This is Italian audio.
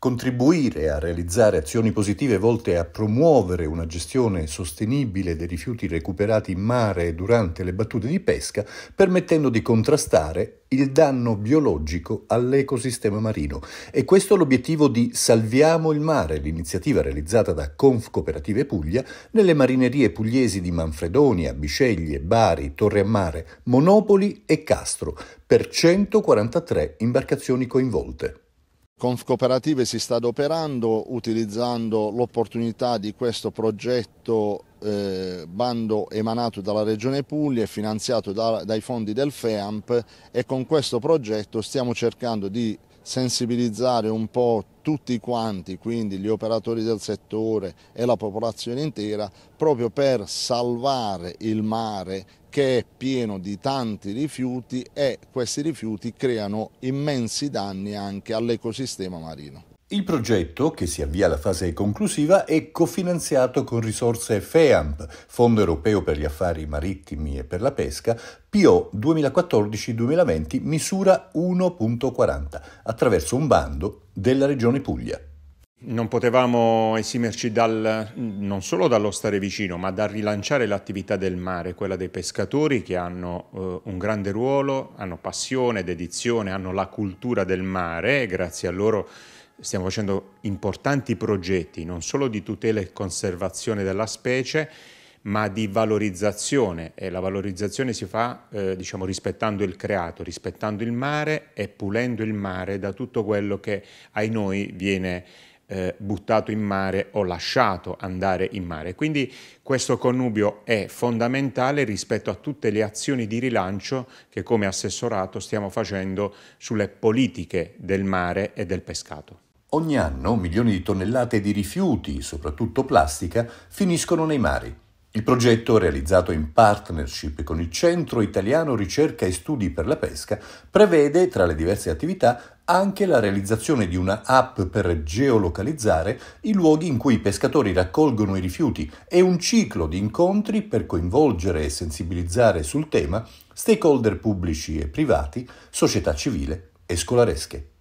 Contribuire a realizzare azioni positive volte a promuovere una gestione sostenibile dei rifiuti recuperati in mare durante le battute di pesca, permettendo di contrastare il danno biologico all'ecosistema marino. E questo è l'obiettivo di Salviamo il mare, l'iniziativa realizzata da Conf Cooperative Puglia nelle marinerie pugliesi di Manfredonia, Bisceglie, Bari, Torre a Mare, Monopoli e Castro, per 143 imbarcazioni coinvolte. Conf Cooperative si sta adoperando utilizzando l'opportunità di questo progetto eh, bando emanato dalla Regione Puglia e finanziato da, dai fondi del FEAMP e con questo progetto stiamo cercando di sensibilizzare un po' tutti quanti, quindi gli operatori del settore e la popolazione intera, proprio per salvare il mare che è pieno di tanti rifiuti e questi rifiuti creano immensi danni anche all'ecosistema marino. Il progetto, che si avvia alla fase conclusiva, è cofinanziato con risorse FEAMP, Fondo Europeo per gli Affari Marittimi e per la Pesca, PO 2014-2020, misura 1.40, attraverso un bando della Regione Puglia. Non potevamo esimerci dal, non solo dallo stare vicino, ma dal rilanciare l'attività del mare, quella dei pescatori che hanno eh, un grande ruolo, hanno passione, dedizione, hanno la cultura del mare grazie a loro stiamo facendo importanti progetti non solo di tutela e conservazione della specie, ma di valorizzazione e la valorizzazione si fa eh, diciamo, rispettando il creato, rispettando il mare e pulendo il mare da tutto quello che ai noi viene eh, buttato in mare o lasciato andare in mare. Quindi questo connubio è fondamentale rispetto a tutte le azioni di rilancio che come assessorato stiamo facendo sulle politiche del mare e del pescato. Ogni anno milioni di tonnellate di rifiuti, soprattutto plastica, finiscono nei mari. Il progetto, realizzato in partnership con il Centro Italiano Ricerca e Studi per la Pesca, prevede, tra le diverse attività, anche la realizzazione di una app per geolocalizzare i luoghi in cui i pescatori raccolgono i rifiuti e un ciclo di incontri per coinvolgere e sensibilizzare sul tema stakeholder pubblici e privati, società civile e scolaresche.